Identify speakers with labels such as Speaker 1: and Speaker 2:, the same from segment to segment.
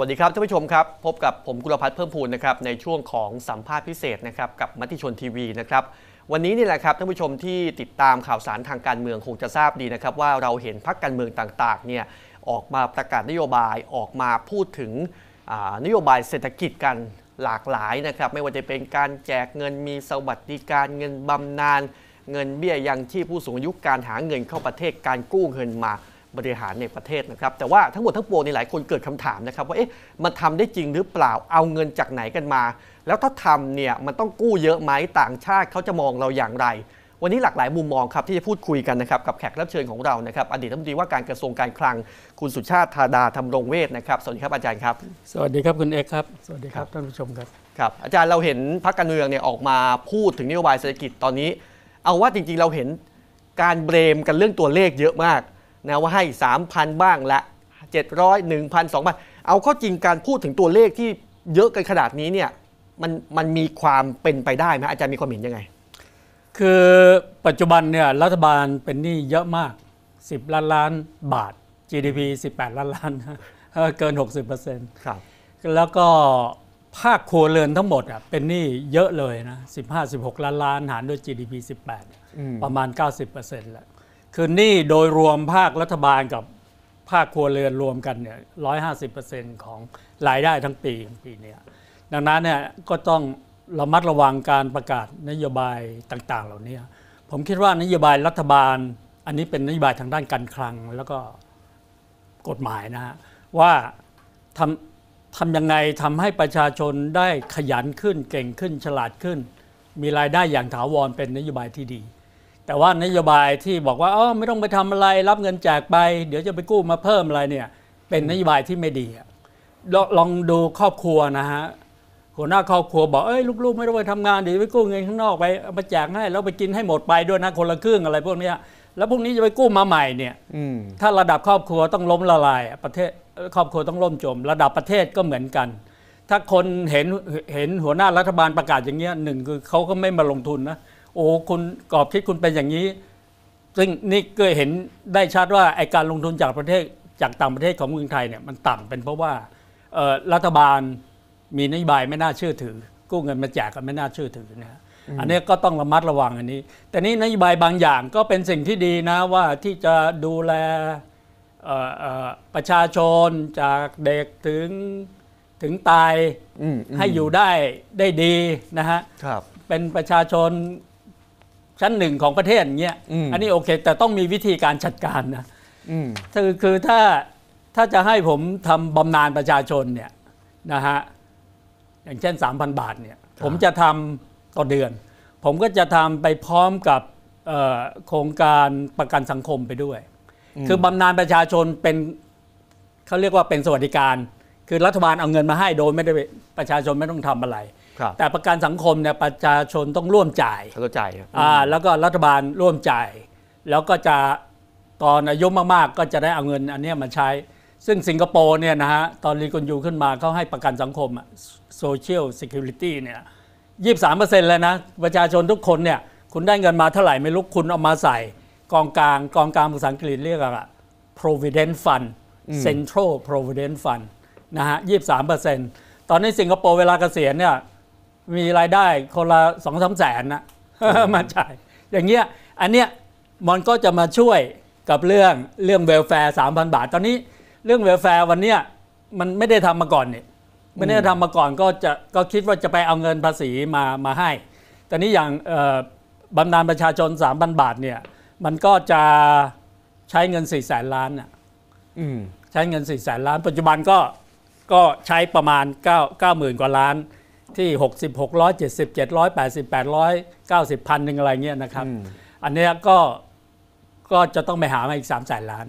Speaker 1: วัสดีครับท่านผู้ชมครับพบกับผมกุลพัฒน์เพิ่มพูนนะครับในช่วงของสัมภาษณ์พิเศษนะครับกับมติชนทีวีนะครับวันนี้นี่แหละครับท่านผู้ชมที่ติดตามข่าวสารทางการเมือง คงจะทราบดีนะครับว่าเราเห็นพักการเมืองต่างๆเนี่ยออกมาประกาศนโยบายออกมาพูดถึงนโยบายเศรษฐกิจกันหลากหลายนะครับไม่ว่าจะเป็นการแจกเงินมีสวัสดิการเงินบำนาญเงินเบี้ยยังชีพผู้สูงอายุการหาเงินเข้าประเทศการกู้เงินมาบริหารในประเทศนะครับแต่ว่าทั้งหมดทั้งปวงในหลายคนเกิดคำถามนะครับว่าเอ๊ะมันทำได้จริงหรือเปล่าเอาเงินจากไหนกันมา แล้วถ้าทำเนี่ยมันต้องกู้เยอะไหมต่างชาติเขาจะมองเราอย่างไร วันนี้หลากหลายมุมมองครับที่จะพูดคุยกันนะครับกับแขกรับเชิญของเรานะครับอดีตรัฐมนตรีว่าการกระทรวงการคลังคุณสุชาติธาดาธรรมรงเวทนะครับสวัสดีครับอาจารย์ครับส
Speaker 2: วัสดีครับคุณเอกครับสวัสดีครับท่านผู้ชมครับ
Speaker 1: ครับ อาจารย์เราเห็นพรรคการเมืองเนี่ยออกมาพูดถึงนโยบายเศรษฐกิจตอนนี้ เอาว่าจริงๆเราเห็นการเบรมกันเรื่องตัวเลขเยอะมากนะว่าให้ 3,000 บ้างละ 700 1,000 2,000เอาข้อจริงการพูดถึงตัวเลขที่เยอะกันขนาดนี้เนี่ยมันมันมีความเป็นไปได้ไหมอาจารย์มีความเห็นยังไง คือปัจจุบันเนี่ยรัฐบาลเป็นหนี้เยอะมาก 10 ล้านล้าน บาท
Speaker 2: GDP 18 ล้านล้านเกิน 60%ครับแล้วก็ภาคครัวเรือนทั้งหมดอ่ะเป็นหนี้เยอะเลยนะ15-16ล้านล้าน หารด้วย GDP 18 ประมาณ 90%แล้วคือหนี้โดยรวมภาครัฐบาลกับภาคครัวเรือนรวมกันเนี่ยร้อยห้าสิบเปอร์เซ็นต์ของรายได้ทั้งปีของปีนี้ดังนั้นเนี่ยก็ต้องระมัดระวังการประกาศนโยบายต่างๆ เหล่านี้ผมคิดว่านโยบายรัฐบาล อันนี้เป็นนโยบายทางด้านการคลังแล้วก็กฎหมายนะฮะว่าทำทำยังไงทำให้ประชาชนได้ขยันขึ้นเก่งขึ้นฉลาดขึ้น มีรายได้อย่างถาวรเป็นนโยบายที่ดีแต่ว่านโยบายที่บอกว่าอ๋อไม่ต้องไปทำอะไรรับเงินแจกไป เดี๋ยวจะไปกู้มาเพิ่มอะไรเนี่ย เป็นนโยบายที่ไม่ดี ลองดูครอบครัวนะฮะหัวหน้าครอบครัวบอกเอ้ยลูก ๆ ไม่ต้องไปทำงานเดี๋ยวไปกู้เงินข้างนอกไป มาแจกให้แล้วไปกินให้หมดไปด้วยนะคนละครึ่งอะไรพวกนี้แล้วพวกนี้จะไปกู้มาใหม่เนี่ยถ้าระดับครอบครัวต้องล้มละลายประเทศครอบครัวต้องล่มจม ระดับประเทศก็เหมือนกัน ถ้าคนเห็นเห็นหัวหน้ารัฐบาลประกาศอย่างเงี้ยหนึ่งคือเขาก็ไม่มาลงทุนนะโอ้คุณกรอบคิดคุณเป็นอย่างนี้ ซึ่งนี่ก็เห็นได้ชัดว่าไอการลงทุนจากประเทศจากต่างประเทศของเมืองไทยเนี่ยมันต่ำเป็นเพราะว่ารัฐบาลมีนโยบายไม่น่าเชื่อถือ กู้เงินมาแจกก็ไม่น่าเชื่อถือนะอันนี้ก็ต้องระมัดระวังอันนี้ แต่นี้นโยบายบางอย่างก็เป็นสิ่งที่ดีนะว่าที่จะดูแลประชาชนจากเด็กถึงถึงตายให้อยู่ได้ได้ดีนะฮะเป็นประชาชนชั้นหนึ่งของประเทศอย่างเงี้ยอันนี้โอเค แต่ต้องมีวิธีการจัดการนะคือคือถ้าถ้าจะให้ผมทำบำนาญประชาชนเนี่ยนะฮะ อย่างเช่นสามพันบาทเนี่ยผมจะทำต่อเดือน ผมก็จะทำไปพร้อมกับโครงการประกันสังคมไปด้วย คือบำนาญประชาชนเป็นเขาเรียกว่าเป็นสวัสดิการ คือรัฐบาลเอาเงินมาให้โดยไม่ได้ประชาชนไม่ต้องทำอะไรแต่ประกันสังคมเนี่ยประชาชนต้องร่วมจ่ายเขาจ่ายอ่า แล้วก็รัฐบาลร่วมจ่าย แล้วก็จะตอนอายุมากๆ ก็จะได้เอาเงินอันนี้มาใช้ ซึ่งสิงคโปร์เนี่ยนะฮะตอนรีกอนยูขึ้นมาเขาให้ประกันสังคม Social Security เนี่ยยีสามเปอร์เซ็นต์เลยนะ ประชาชนทุกคนเนี่ยคุณได้เงินมาเท่าไหร่ไม่รู้คุณเอามาใส่ กองกลางกองกลางภาษาอังกฤษเรียกว่า provident fund central provident fund นะฮะยีสามเปอร์เซ็นต์ตอนนี้สิงคโปร์เวลาเกษียณเนี่ยมีรายได้คนละสองสามแสนนะมาจ่ายอย่างเงี้ยอันเนี้ยมันก็จะมาช่วยกับเรื่องเรื่องเวลแฟร์สามพันบาท ตอนนี้เรื่องเวลแฟร์วันเนี้ยมันไม่ได้ทำมาก่อนเนี่ยไม่ได้ทำมาก่อนก็จะก็คิดว่าจะไปเอาเงินภาษีมามาให้แต่นี้อย่างบำนาญประชาชน3ามพันบาทเนี่ยมันก็จะใช้เงิน4ี่แสนล้านอ่ะใช้เงิน4ี่แสนล้านปัจจุบันก็ก็ใช้ประมาณ9หมื่นกว่าล้านที่60 600 70 7 0 80 800 90พันหนึ่งอะไรเงี้ยนะครับ อันนี้ก็ก็จะต้องไปหามาอีก3ามแสนล้าน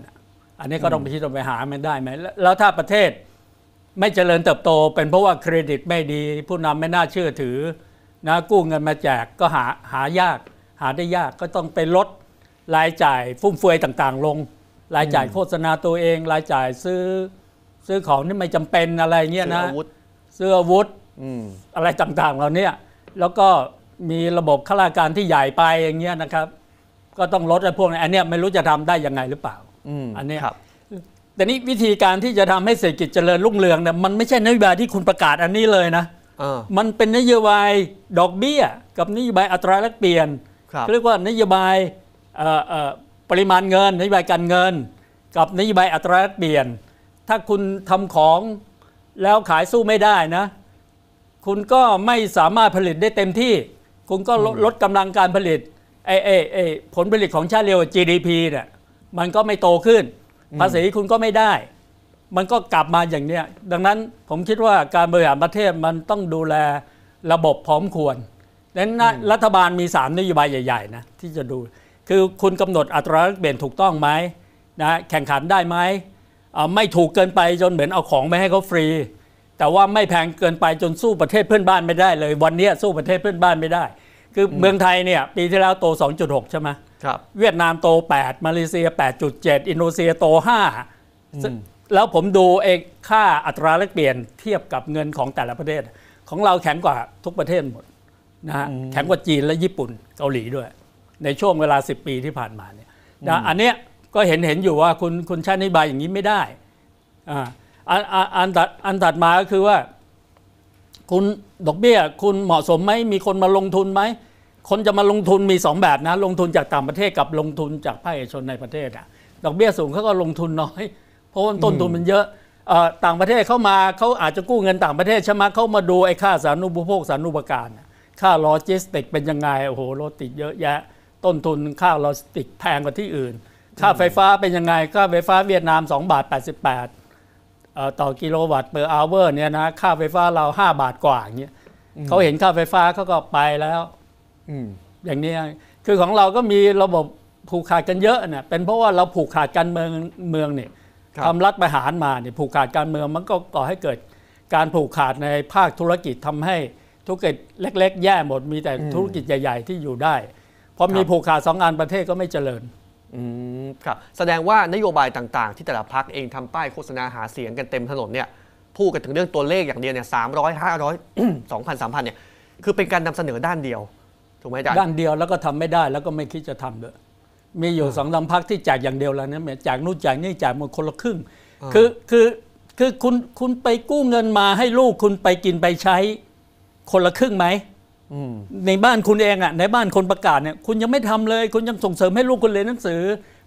Speaker 2: อันนี้ก็ต้องไปคิดต้องไปหามันได้ไหม แล้วถ้าประเทศไม่เจริญเติบโตเป็นเพราะว่าเครดิตไม่ดี ผู้นำไม่น่าเชื่อถือนะกู้เงินมาแจกก็หาหายาก หาได้ยากก็ต้องไปลด รายจ่ายฟุ่มเฟือยต่างๆลง รายจ่ายโฆษณาตัวเอง รายจ่ายซื้อซื้อของที่ไม่จำเป็นอะไรเงี้ยนะซื้ออาวุธอะไรต่างๆเหล่านี้แล้วก็มีระบบข้าราชการที่ใหญ่ไปอย่างเงี้ยนะครับ ก็ต้องลดไอ้พวกนี้อันเนี้ยไม่รู้จะทำได้ยังไงหรือเปล่าอันนี้ครับ แต่นี่วิธีการที่จะทำให้เศรษฐกิจเจริญรุ่งเรืองเนี่ย มันไม่ใช่นโยบายที่คุณประกาศอันนี้เลยนะอมันเป็นนโยบายดอกเบี้ย กับนโยบายอัตราแลกเปลี่ยนเรียกว่านโยบายปริมาณเงิน นโยบายการเงิน กับนโยบายอัตราแลกเปลี่ยน ถ้าคุณทำของแล้วขายสู้ไม่ได้นะคุณก็ไม่สามารถผลิตได้เต็มที่ คุณก็ลดลดกำลังการผลิตไอ้ไอ้ไอ้ผลผลิตของชาติเร็ว GDP เนี่ยมันก็ไม่โตขึ้น ภาษีคุณก็ไม่ได้ มันก็กลับมาอย่างเนี้ยดังนั้นผมคิดว่าการบริหารประเทศมันต้องดูแลระบบพร้อมควรดังนั้นรัฐบาลมี3นโยบายใหญ่ๆนะที่จะดู คือคุณกำหนดอัตราแลกเปลี่ยนถูกต้องไหมนะแข่งขันได้ไหมไม่ถูกเกินไปจนเหมือนเอาของไปให้เขาฟรีแต่ว่าไม่แพงเกินไปจนสู้ประเทศเพื่อนบ้านไม่ได้เลยวันนี้สู้ประเทศเพื่อนบ้านไม่ได้ คือเมืองไทยเนี่ย ปีที่แล้วโต 2.6 ใช่ไหมครับ เวียดนามโต 8 มาเลเซีย 8.7 อินโดนีเซียโต
Speaker 1: 5
Speaker 2: แล้วผมดูเอกค่าอัตราแลกเปลี่ยนเทียบกับเงินของแต่ละประเทศ ของเราแข็งกว่าทุกประเทศหมดนะฮะแข็งกว่าจีนและญี่ปุ่น เกาหลีด้วย ในช่วงเวลา 10 ปีที่ผ่านมาเนี่ยอันเนี้ยก็เห็นเห็นอยู่ว่าคุณคุณชาตินิบายอย่างนี้ไม่ได้อ่าอันอันตัดอันตัดมาก็คือว่าคุณดอกเบี้ยคุณเหมาะสมไหมมีคนมาลงทุนไหม คนจะมาลงทุนมี 2 แบบนะลงทุนจากต่างประเทศกับลงทุนจากภาคเอกชนในประเทศอ่ะดอกเบี้ยสูงเขาก็ลงทุนน้อย เพราะว่าต้นทุนมันเยอะต่างประเทศเข้ามาเขาอาจจะกู้เงินต่างประเทศใช่ไหมเขามาดูไอ้ค่าสารุปโภคสารุปการ ค่าโลจิสติกเป็นยังไงโอ้โหรถติดเยอะแยะ ต้นทุนค่าโลจิสติกแพงกว่าที่อื่น ค่าไฟฟ้าเป็นยังไงค่าไฟฟ้าเวียดนาม 2 บาท 88ต่อกิโลวัตต์ per hour เนี่ยนะค่าไฟฟ้าเรา5บาทกว่าอย่างเงี้ยเขาเห็นค่าไฟฟ้าเขาก็ไปแล้วอย่างนี้คือของเราก็มีระบบผูกขาดกันเยอะเนี่ยเป็นเพราะว่าเราผูกขาดการเมืองเมืองเนี่ยทำรัฐประหารมาเนี่ย ผูกขาดการเมืองมันก็ก่อให้เกิดการผูกขาดในภาคธุรกิจทำให้ธุรกิจเล็ก ๆ แย่หมดมีแต่ธุรกิจใหญ่ๆที่อยู่ได้พอมีผูก
Speaker 1: ขาดสองงานประเทศก็ไม่เจริญอืมครับแสดงว่านโยบายต่างๆที่แต่ละพักเองทำป้ายโฆษณาหาเสียงกันเต็มถนนเนี่ยพูดกันถึงเรื่องตัวเลขอย่างเดียวเนี่ยสามร้อยห้าร้อยสองพันสามพันเนี่ยคือเป็นการนำเสนอด้านเดียวถูกไหมอาจารย์ด้านเดียวแล้วก็ทำไม่ได้แล้วก็
Speaker 2: ไม่คิดจะทำด้วยมีอยู่สองลำพักที่แจกอย่างเดียวแล้วนะแจกนู่นแจกนี่แจกหมดคนละครึ่ง คือคือคือคุณคุณไปกู้เงินมาให้ลูกคุณไปกินไปใช้คนละครึ่งไหมในบ้านคุณเองอ่ะในบ้านคนประกาศเนี่ยคุณยังไม่ทำเลย คุณยังส่งเสริมให้ลูกคุณเรียนหนังสือ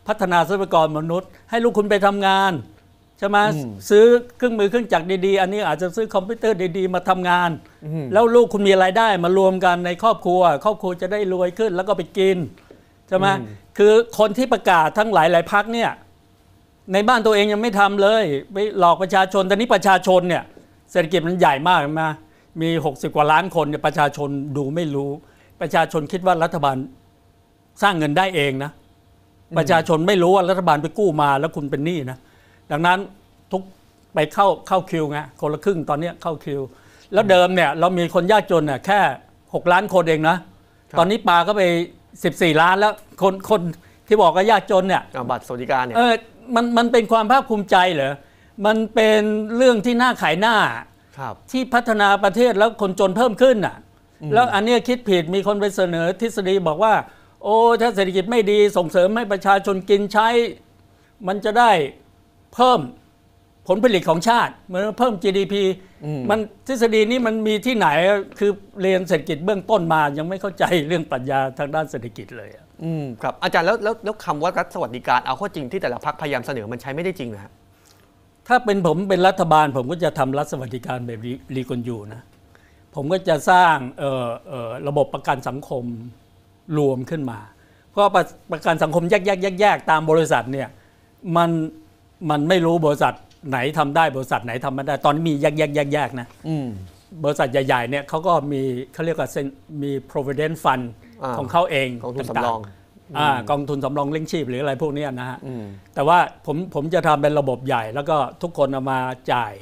Speaker 2: พัฒนาทรัพยากรมนุษย์ ให้ลูกคุณไปทำงาน ใช่ไหมซื้อเครื่องมือเครื่องจักรดีๆ อันนี้อาจจะซื้อคอมพิวเตอร์ดีๆมาทำงาน แล้วลูกคุณมีรายได้ มารวมกันในครอบครัวครอบครัวจะได้รวยขึ้น แล้วก็ไปกินใช่ไหมคือคนที่ประกาศทั้งหลายหลายพักเนี่ยในบ้านตัวเองยังไม่ทำเลยไปหลอกประชาชนตอนนี้ประชาชนเนี่ยเศรษฐกิจมันใหญ่มากใช่ไหมมี 60 กว่าล้านคนเนี่ยประชาชนดูไม่รู้ ประชาชนคิดว่ารัฐบาลสร้างเงินได้เองนะ ประชาชนไม่รู้ว่ารัฐบาลไปกู้มา แล้วคุณเป็นหนี้นะดังนั้นทุกไปเข้าเข้าคิวไงคนละครึ่งตอนนี้เข้าคิว แล้วเดิมเนี่ย เรามีคนยากจนเนี่ยแค่ 6 ล้านคนเองนะ ตอนนี้ปาก็ไป 14 ล้านแล้ว คนคนที่บอกว่ายากจนเนี่ยบัตรสวัสดิการเนี่ยเออมันมันเป็นความภาคภูมิใจเหรอ มันเป็นเรื่องที่น่าขายหน้าที่พัฒนาประเทศแล้วคนจนเพิ่มขึ้นอ่ะ แล้วอันนี้คิดผิดมีคนไปเสนอ ทฤษฎีบอกว่า โอ้ถ้าเศรษฐกิจไม่ดีส่งเสริมให้ประชาชนกินใช้ มันจะได้เพิ่มผลผลิตของชาติเหมือนเพิ่ม GDP มันทฤษฎีนี้มันมีที
Speaker 1: ่ไหนคือเรียนเศรษฐกิจเบื้องต้นมายังไม่เข้าใจเรื่องปรัชญาทางด้านเศรษฐกิจเลยอืมครับอาจารย์แล้วแล้วคำว่ารัฐสวัสดิการ เอาข้อจริงที่แต่ละพักพยายามเสนอมันใช้ไม่ได้จริงนะถ้าเป็นผมเป็นรัฐบาลผมก็จะทำรัฐสวัสดิการแบบรีคอนยูนะ
Speaker 2: ผมก็จะสร้างระบบประกันสังคมรวมขึ้นมา เพราะประกันสังคมแยกๆๆ ตามบริษัทเนี่ยมันมันไม่รู้บริษัทไหนทำได้บริษัทไหนทำไม่ได้ ตอนมีแยกๆ ๆ ๆ นะบริษัทใหญ่ๆเนี่ยเขาก็มีเขาเรียกว่ามี provident fund ของเขาเองของทุนสำรองอกองทุนสำรองเลี้ยงชีพหรืออะไรพวกนี้นะฮะแต่ว่าผมผมจะทำเป็นระบบใหญ่ แล้วก็ทุกคนเอามาจ่าย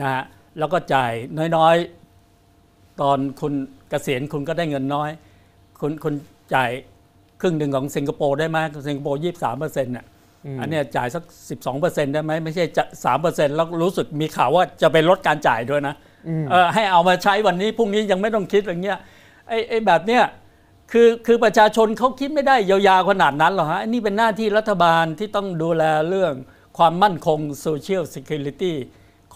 Speaker 2: นะฮะแล้วก็จ่ายน้อยๆ ตอนคุณเกษียณคุณก็ได้เงินน้อย คุณคุณจ่ายครึ่งหนึ่งของสิงคโปร์ได้ไหมสิงคโปร์ยี่สามเปอร์เซ็นต์อ่ยอันนี้จ่ายสัก 12%ได้ไหมไม่ใช่จะสามเเปอร์ซ็นต์แล้วรู้สึกมีข่าวว่าจะไปลดการจ่ายด้วยนะให้เอามาใช้วันนี้ พรุ่งนี้ยังไม่ต้องคิดอะไรเงี้ยไอ้แบบเนี้ยคือคือประชาชนเขาคิดไม่ได้ยาวๆขนาดนั้นหรอฮะนี่เป็นหน้าที่รัฐบาลที่ต้องดูแลเรื่องความมั่นคง Social Security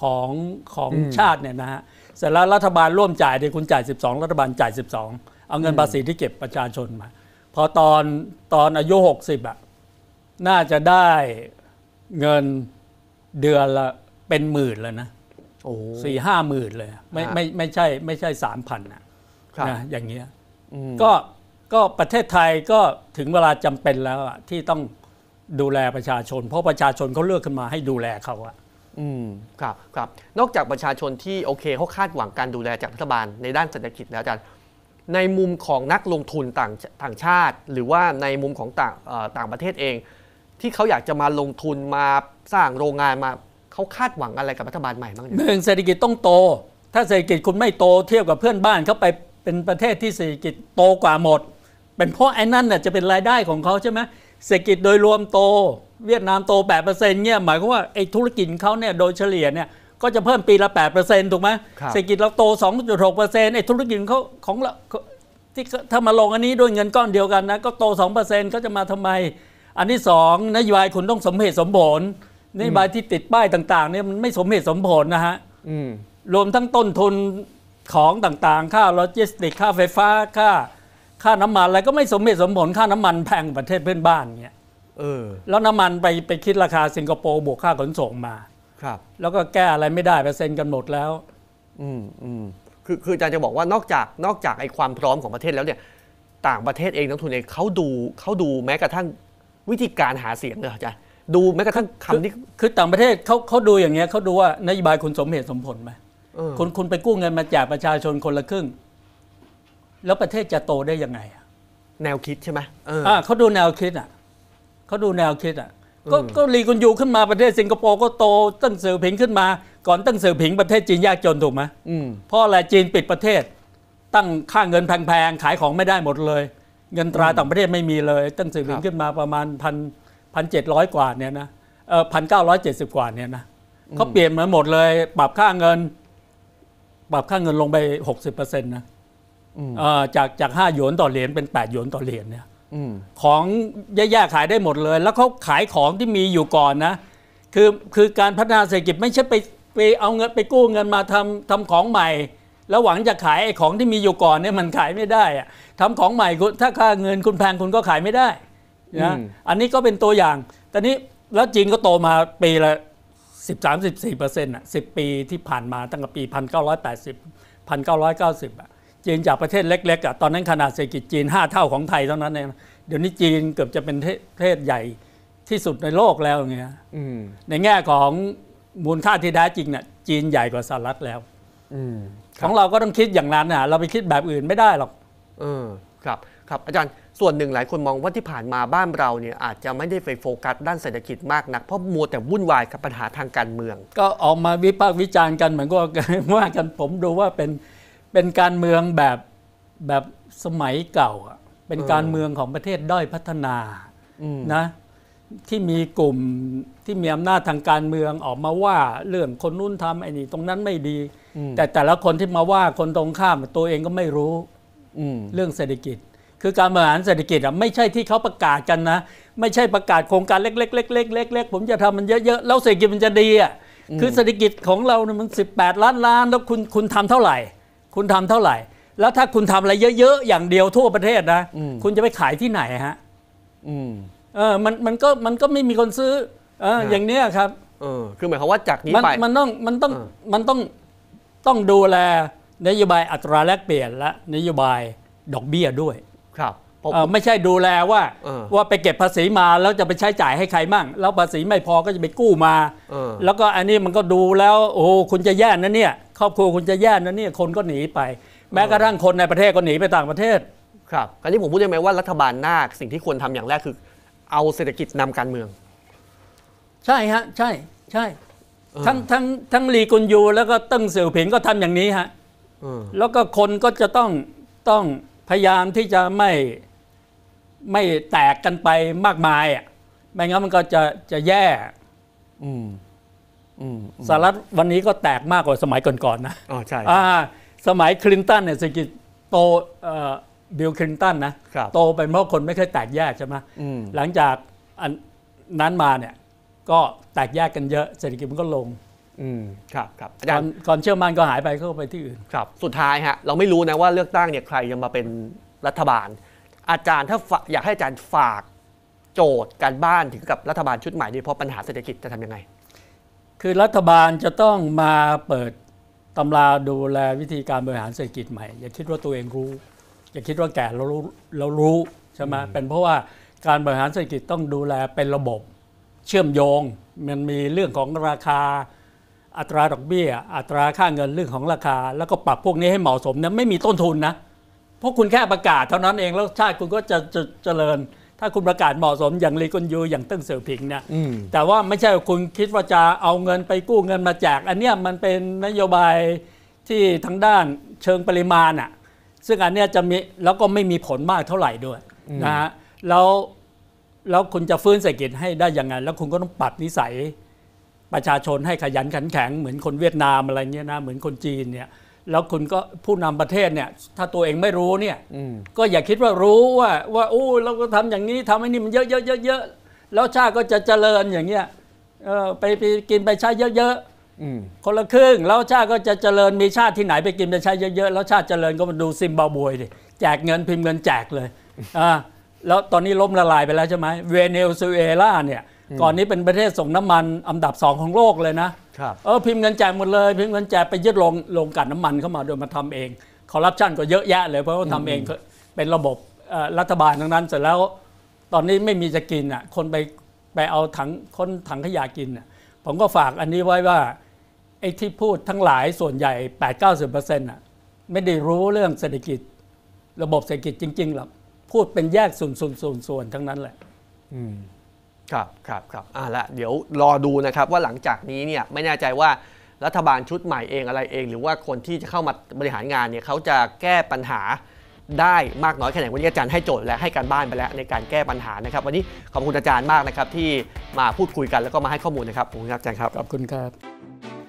Speaker 2: ของของชาติเนี่ยนะฮะเสร็จแล้วรัฐบาลร่วมจ่ายเดี๋ยคุณจ่าย 12 รัฐบาลจ่าย 12 เอาเงินภาษีที่เก็บประชาชนมา พอตอนตอนอายุ 60อ่ะน่าจะได้เงินเดือนละเป็นหมื่นแล้วนะสี่ห้าหมื่นเลย ไม่ไม่ไม่ใช่ ไม่ใช่สามพันนะอย่างเงี้ยก็ก็ประเทศไทยก็ถ
Speaker 1: ึงเวลาจำเป็นแล้วอะที่ต้องดูแลประชาชน เพราะประชาชนเขาเลือกขึ้นมาให้ดูแลเขาอะอืมครับครับ นอกจากประชาชนที่โอเคเขาคาดหวังการดูแลจากรัฐบาลในด้านเศรษฐกิจแล้วอาจารย์ ในมุมของนักลงทุนต่างต่างชาติหรือว่าในมุมของต่างต่างประเทศเอง ที่เขาอยากจะมาลงทุนมาสร้างโรงงานมาเขาคาดหวังอะไรกับรัฐบาลใหม่บ้าง
Speaker 2: หนึ่งเศรษฐกิจต้องโตถ้าเศรษฐกิจคุณไม่โตเทียบกับเพื่อนบ้านเขาไปเป็นประเทศที่เศรษฐกิจโตกว่าหมดเป็นเพราะไอ้นั่นน่ะจะเป็นรายได้ของเขาใช่ไหมเศรษฐกิจโดยรวมโต เวียดนามโต 8%เนี่ยหมายความว่าไอ้ธุรกิจเขาเนี่ยโดยเฉลี่ยเนี่ยก็จะเพิ่มปีละ 8%ถูกไหมเศรษฐกิจเราโต 2.6%ไอ้ธุรกิจเขาของเราที่ถ้ามาลงอันนี้ด้วยเงินก้อนเดียวกันนะก็โต 2%ก็จะมาทำไม อันที่2นโยบายคุณต้องสมเหตุสมผลนโยบายที่ติดป้ายต่างๆเนี่ยมันไม่สมเหตุสมผลนะฮะรวมทั้งต้นทุนของต่างๆ ค่าโลจิสติกค่าไฟฟ้าค่าค่าน้ำมันอะไรก็ไม่สมเหตุสมผลค่าน้ำมันแพงประเทศเพื่อนบ้านเนี่ยเออแล้วน้ำมันไปไปคิดราคาสิงคโปร์บวกค่าขนส่ง
Speaker 1: มาครับ แล้วก็แก้อะไรไม่ได้เปอร์เซ็นต์กันหมดแล้ว อืมอืมคือคืออาจารย์จะบอกว่านอกจากนอกจากไอ้ความพร้อมของประเทศแล้วเนี่ย ต่างประเทศเองนักทุนเองเขาดูเขาดูแม้กระทั่งวิธีการหาเสียงเลยอาจารย์ดูแม้กระทั่งคำที่คือต่างประเทศ
Speaker 2: เขาเขาดูอย่างเงี้ยเขาดูว่านโยบายคุณสมเหตุสมผลไหมคุณคุณไปกู้เงินมาจากประชาชนคนละครึ่งแล้วประเทศจะโตได้ยังไงอะแนวคิดใช่ไหมเอออ่าเขาดูแนวคิดอ่ะเขาดูแนวคิดอ่ะ ก็ก็รีกุนยูขึ้นมาประเทศสิงคโปร์ก็โต ตั้งเสือผิงขึ้นมาก่อนตั้งเสือผิงประเทศจีนยากจนถูกไหมอืมเพราะอะไรจีนปิดประเทศ ตั้งค่าเงินแพงๆ ขายของไม่ได้หมดเลย เงินตราต่างประเทศไม่มีเลย ตั้งสือผิงขึ้นมาประมาณพันพันเจ็ดร้อยกว่า เนี่ยนะเออพันเก้าร้อยเจ็ดสิบกว่าเนี่ยนะเขาเปลี่ยนมาหมดเลย ปรับค่าเงินปรับค่าเงินลงไปหกสิบเปอร์เซ็นต์นะจากจากห้าหยวนต่อเหรียญเป็นแปดหยวนต่อเหรียญเนี่ย ของแย่ๆขายได้หมดเลย แล้วเขาขายของที่มีอยู่ก่อนนะคือคือการพัฒนาเศรษฐกิจไม่ใช่ไปไปเอาเงินไปกู้เงินมาทำทำของใหม่ แล้วหวังจะขายไอ้ของที่มีอยู่ก่อนเนี่ยมันขายไม่ได้อะทำของใหม่ถ้าค่าเงินคุณแพงคุณก็ขายไม่ได้นะอันนี้ก็เป็นตัวอย่าง ตอนนี้แล้วจีนก็โตมาปีละ13-14%อ่ะ10ปีที่ผ่านมาตั้งแต่ปี1980 1990อ่ะจีนจากประเทศเล็กๆอ่ะตอนนั้นขนาดเศรษฐกิจจีน 5 เท่าของไทยเท่านั้นเองเดี๋ยวนี้จีนเกือบจะเป็นประเทศใหญ่ที่สุดในโลกแล้วอย่างเงี้ยในแง่ของมูลค่าที่แท้จริงเนี่ยจีนใหญ่กว่าสหรัฐแล้วของเราก็ต้องคิดอย่
Speaker 1: างนั้นนะเราไปคิดแบบอื่นไม่ได้หรอกเออครับ ครับอาจารย์ส่วนหนึ่งหลายคนมองว่าที่ผ่านมาบ้านเราเนี่ยอาจจะไม่ได้ไปโฟกัสด้านเศรษฐกิจมากนักเพราะมัวแต่วุ่นวายกับปัญหาทางการเมือง ก็ออกมาวิพากษ์วิจารณ์กันเหมือนกับว่ากันผมดูว่าเป็นเ
Speaker 2: ป็นการเมืองแบบแบบสมัยเก่า เป็นการเมืองของประเทศด้อยพัฒนานะ ที่มีกลุ่มที่มีอำนาจทางการเมืองออกมาว่าเรื่องคนนู้นทำไอ้นี่ตรงนั้นไม่ดี แต่แต่ละคนที่มาว่าคนตรงข้ามตัวเองก็ไม่รู้เรื่องเศรษฐกิจ คือการบริหารเศรษฐกิจอ่ะไม่ใช่ที่เขาประกาศกันนะ ไม่ใช่ประกาศโครงการเล็กๆเล็กๆเล็กๆผมจะทำมันเยอะๆ แล้วเศรษฐกิจมันจะดีอ่ะ คือเศรษฐกิจของเราเนี่ยมัน18 ล้านล้าน แล้วคุณคุณทำเท่าไหร่คุณทำเท่าไหร่ แล้วถ้าคุณทำอะไรเยอะๆ อย่างเดียวทั่วประเทศนะ คุณจะไปขายที่ไหนฮะเออ มัน มันก็ มันก็ไม่มีคนซื้อเอออย่างเนี้ยครับ
Speaker 1: เออคือหมายความว่าจ
Speaker 2: ากนี้ไปมันต้อง มันต้อง มันต้อง ต้องดูแลนโยบายอัตราแลกเปลี่ยนและนโยบายดอกเบี้ยด้วย ครับไม่ใช่ดูแลว่า ว่าไปเก็บภาษีมาแล้วจะไปใช้จ่ายให้ใครมั่ง แล้วภาษีไม่พอก็จะไปกู้มา แล้วก็อันนี้มันก็ดูแล้ว โอ้คุณจะแย่นะเนี่ยครอบครัวคุณจะแย่นะเนี่ยคนก็หนีไป
Speaker 1: แม้กระทั่งคนในประเทศก็หนีไปต่างประเทศครับคารที่ผมพูดได้ไหมว่ารัฐบาลหน้า สิ่งที่ควรทำอย่างแรกคือ เอาเศรษฐกิจนำการเมือง ใช่ฮะ ใช่ ใช่
Speaker 2: ทั้งทั้งทั้งลีกุนยูแล้วก็ตั้งเสี่ยวผิงก็ทำอย่างนี้ฮะแล้วก็คนก็จะต้องต้องพยายามที่จะไม่ไม่แตกกันไปมากมายอ่ะไม่งั้นมันก็จะจะแย่
Speaker 1: อืมสหรัฐ
Speaker 2: วันนี้ก็แตกมากกว่าสมัยก่อนๆนะอ๋อใช่สมัยคลินตันเนี่ยเศรษฐกิจโตบิลคลินตันนะโตไปเพราะคนไม่เคยแตกแยกใช่ไหมหลังจากนั้นมาเนี่ย ก็แตกแยกกันเยอะ เศรษฐกิ
Speaker 1: จมันก็ลงครับครับอาจารย์ ก่อนเชื่อมันก็หายไปเข้าไปที่อื่นครับ สุดท้ายฮะ เราไม่รู้นะว่าเลือกตั้งเนี่ยใครยังมาเป็นรัฐบาล อาจารย์ถ้าอยากให้อาจารย์ฝาก โจทย์การบ้านถึงกับรัฐบาลชุดใหม่นี่เพราะปัญหาเศรษฐกิจจะทำยังไงคือรัฐบาลจะต้องมาเปิดตำราดูแลวิธีการบริหารเศรษฐ
Speaker 2: กิจใหม่อย่าคิดว่าตัวเองรู้อย่าคิดว่าแก่เรารู้เรารู้ใช่ไหมเป็นเพราะว่าการบริหารเศรษฐกิจต้องดูแลเป็นระบบ เชื่อมโยง มันมีเรื่องของราคาอัตราดอกเบี้ย อัตราค่าเงินเรื่องของราคา แล้วก็ปรับพวกนี้ให้เหมาะสมนะไม่มีต้นทุนนะเพราะคุณแค่ประกาศเท่านั้นเองแล้วชาติคุณก็จะจะจะเจริญถ้าคุณประกาศเหมาะสมอย่างลีกุนยู อย่างตึ้งเสี่ยวผิงเนี่ยแต่ว่าไม่ใช่คุณคิดว่าจะเอาเงินไปกู้เงินมาแจก อันเนี้ยมันเป็นนโยบายที่ทางด้านเชิงปริมาณอ่ะซึ่งอันเนี้ยจะมีแล้วก็ไม่มีผลมากเท่าไหร่ด้วยนะฮะแล้วแล้วคุณจะฟื้นเศรษฐกิจให้ได้ยังไงแล้วคุณก็ต้องปรับนิสัยประชาชนให้ขยันขันแข็งเหมือนคนเวียดนามอะไรเงี้ยนะเหมือนคนจีนเนี่ยแล้วคุณก็ผู้นำประเทศเนี่ยถ้าตัวเองไม่รู้เนี่ยก็อย่าคิดว่ารู้ว่า ว่าโอ้เราก็ทำอย่างนี้ทำให้นี่มันเยอะเยอะเยอะเยอะแล้วชาติก็จะเจริญอย่างเงี้ยไปไปกินไปใช้เยอะๆคนละครึ่งแล้วชาติก็จะเจริญมีชาติที่ไหนไปกินไปใช้เยอะๆแล้วชาติเจริญก็มาดูซิมบาบวยดิแจกเงินพิมพ์เงินแจกเลยอ่าแล้วตอนนี้ล้มละลายไปแล้วใช่ไหมเวเนซุเอลาเนี่ย ก่อนนี้เป็นประเทศส่งน้ำมันอันดับสองของโลกเลยนะเออพิมพ์เงินแจกหมดเลย พิมพ์เงินแจกไปยึดโรงโรงกลั่นน้ำมันเข้ามาโดยมาทำเองคอร์รัปชันก็เยอะแยะเลยเพราะว่าทำเองเป็นระบบรัฐบาลทั้งนั้นเสร็จแล้วตอนนี้ไม่มีจะกินอ่ะคนไปไปเอาถังคนถังขยะกินอ่ะ ผมก็ฝากอันนี้ไว้ว่าไอ้ที่พูดทั้งหลายส่วนใหญ่8-90%อร์เซ็น่ะไม่ได้
Speaker 1: รู้เรื่องเศรษฐกิจ ระบบเศรษฐกิจจริงๆหรอกพูดเป็นแยกส่วนๆๆทั้งนั้นแหละอืมครับครับครับอ่าละเดี๋ยว รอดู นะครับ ว่า หลังจากนี้ เนี่ย ไม่ แน่ใจว่ารัฐบาล ชุดใหม่ เอง อะไร เอง หรือว่า คนที่ จะ เข้ามาบริหารงาน เนี่ยเขาจะแก้ปัญหา ได้มากน้อยแค่ไหนวันนี้อาจารย์ ให้ โจทย์ และ ให้ การ บ้านไปแล้ว ใน การ แก้ ปัญหา นะครับ วันนี้ ขอบคุณ อาจารย์มาก นะครับ ที่มาพูดคุยกัน แล้วก็ มาให้ ข้อมูล นะครับขอบคุณครับ อาจารย์ ครับ ขอบคุณ ครับ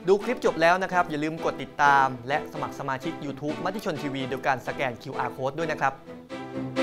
Speaker 1: ดูคลิปจบแล้ว นะครับ อย่าลืม กด ติดตาม และสมัครสมาชิก YouTube มัติชนทีวีโดยการสแกน QR Code ด้วยนะครับ